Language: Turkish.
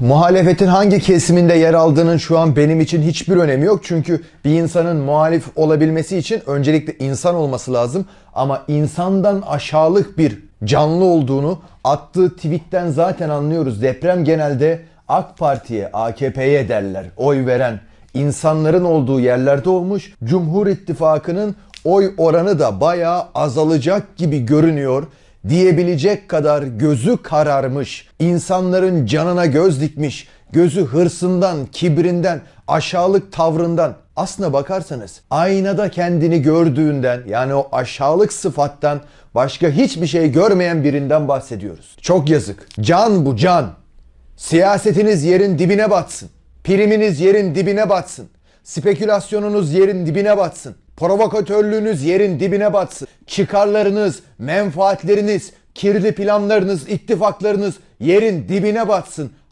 Muhalefetin hangi kesiminde yer aldığının şu an benim için hiçbir önemi yok. Çünkü bir insanın muhalif olabilmesi için öncelikle insan olması lazım. Ama insandan aşağılık bir canlı olduğunu attığı tweetten zaten anlıyoruz. Deprem genelde AK Parti'ye, AKP'ye derler oy veren insanların olduğu yerlerde olmuş. Cumhur İttifakı'nın oy oranı da bayağı azalacak gibi görünüyor diyebilecek kadar gözü kararmış, insanların canına göz dikmiş, gözü hırsından, kibrinden, aşağılık tavrından aslına bakarsanız aynada kendini gördüğünden yani o aşağılık sıfattan başka hiçbir şey görmeyen birinden bahsediyoruz. Çok yazık. Can bu can. Siyasetiniz yerin dibine batsın. Priminiz yerin dibine batsın. Spekülasyonunuz yerin dibine batsın. Provokatörlüğünüz yerin dibine batsın. Çıkarlarınız, menfaatleriniz, kirli planlarınız, ittifaklarınız yerin dibine batsın.